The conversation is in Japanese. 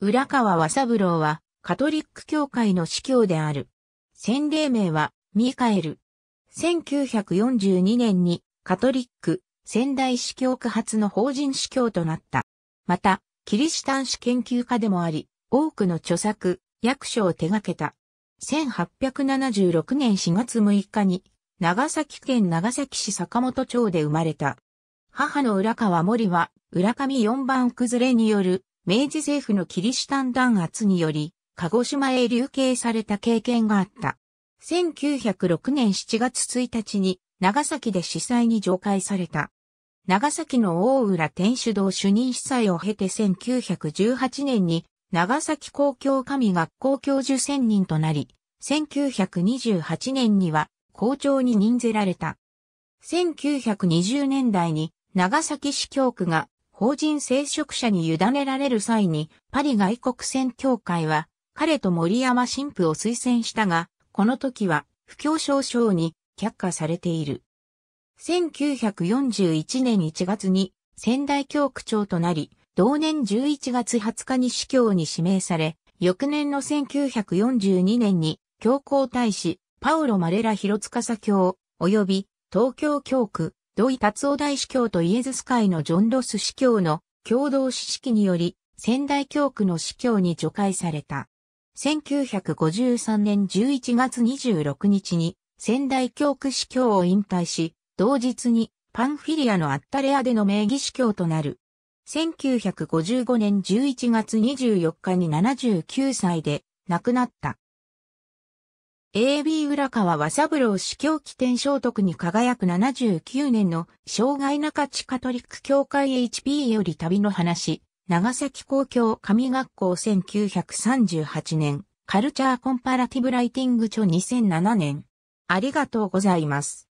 浦川和三郎は、カトリック教会の司教である。洗礼名は、ミカエル。1942年に、カトリック、仙台司教区発の法人司教となった。また、キリシタン史研究家でもあり、多くの著作、役所を手掛けた。1876年4月6日に、長崎県長崎市坂本町で生まれた。母の浦川森は、浦上4番崩れによる明治政府のキリシタン弾圧により、鹿児島へ流刑された経験があった。1906年7月1日に長崎で司祭に上階された。長崎の大浦天主堂主任司祭を経て1918年に長崎公共神学校教授専任となり、1928年には校長に任ぜられた。1920年代に長崎市教区が法人聖職者に委ねられる際に、パリ外国宣教会は、彼と森山神父を推薦したが、この時は、不況少々に却下されている。1941年1月に仙台教区長となり、同年11月20日に司教に指名され、翌年の1942年に教皇大使、パオロ・マレラ・ヒロツカサ教、及び東京教区、土井達夫大司教とイエズス会のジョン・ロス司教の共同指揮により、仙台教区の司教に除外された。1953年11月26日に仙台教区司教を引退し、同日にパンフィリアのアッタレアでの名義司教となる。1955年11月24日に79歳で亡くなった。AB 浦川和三郎司教起点聖徳に輝く79年の障害中地カトリック教会 HP より旅の話、長崎公共神学校1938年、カルチャーコンパラティブライティング著2007年。ありがとうございます。